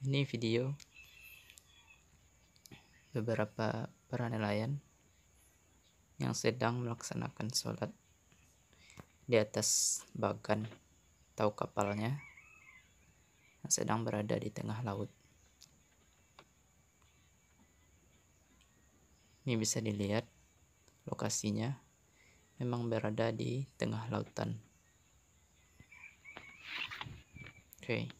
ini video beberapa para nelayan yang sedang melaksanakan sholat di atas bagan atau kapalnya yang sedang berada di tengah laut ini bisa dilihat lokasinya memang berada di tengah lautan oke okay.